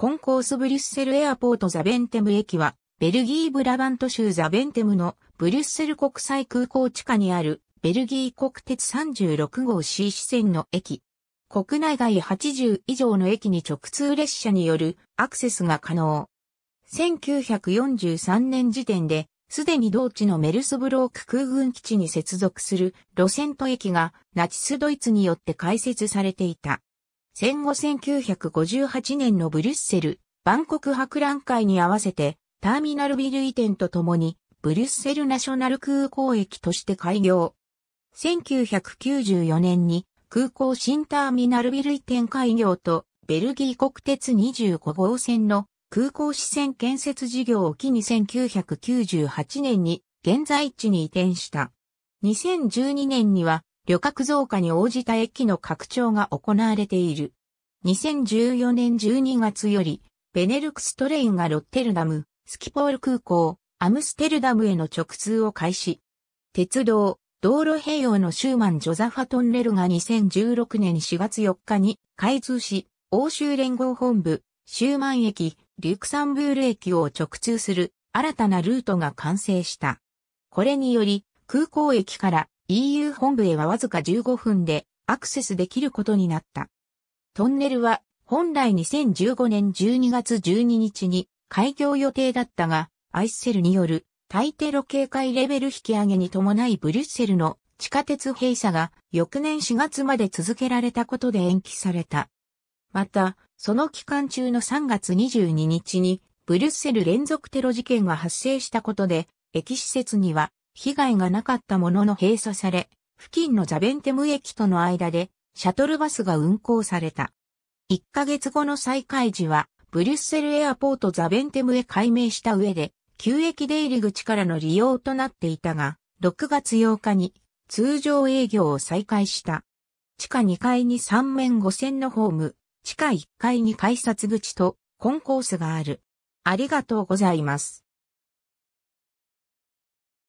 コンコースブリュッセルエアポートザベンテム駅は、ベルギーブラバント州ザベンテムのブリュッセル国際空港地下にあるベルギー国鉄36号 C 支線の駅。国内外80以上の駅に直通列車によるアクセスが可能。1943年時点で、すでに同地のメルスブローク空軍基地に接続する路線と駅がナチスドイツによって開設されていた。戦後1958年のブリュッセル、万国博覧会に合わせて、ターミナルビル移転とともに、ブリュッセルナショナル空港駅として開業。1994年に空港新ターミナルビル移転開業とベルギー国鉄25号線の空港支線建設事業を機に1998年に現在地に移転した。2012年には旅客増加に応じた駅の拡張が行われている。2014年12月より、ベネルクストレインがロッテルダム、スキポール空港、アムステルダムへの直通を開始。鉄道、道路併用のシューマン・ジョザファトンレルが2016年4月4日に開通し、欧州連合本部、シューマン駅、リュクサンブール駅を直通する新たなルートが完成した。これにより、空港駅から EU 本部へはわずか15分でアクセスできることになった。トンネルは本来2015年12月12日に開業予定だったが、アイスセルによる対テロ警戒レベル引き上げに伴いブリュッセルの地下鉄閉鎖が翌年4月まで続けられたことで延期された。また、その期間中の3月22日にブリュッセル連続テロ事件が発生したことで、駅施設には被害がなかったものの閉鎖され、付近のザベンテム駅との間でシャトルバスが運行された。1ヶ月後の再開時は、ブリュッセルエアポートザベンテムへ改名した上で、旧駅出入り口からの利用となっていたが、6月8日に通常営業を再開した。地下2階に3面5線のホーム、地下1階に改札口とコンコースがある。ありがとうございます。